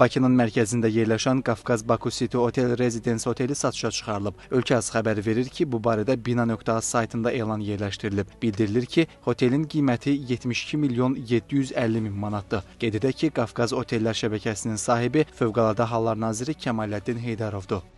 Bakının mərkəzində yerləşən Qafqaz Baku City Hotel Residence oteli satışa çıxarılıb. Ölkəz xəbər verir ki, bu barədə bina.az saytında elan yerləşdirilib. Bildirilir ki, otelin qiyməti 72 milyon 750 min manatdır. Qeyd edək ki, Qafqaz Otellər şəbəkəsinin sahibi Fövqəladə Hallar Naziri Kəmaləddin Heydarovdur.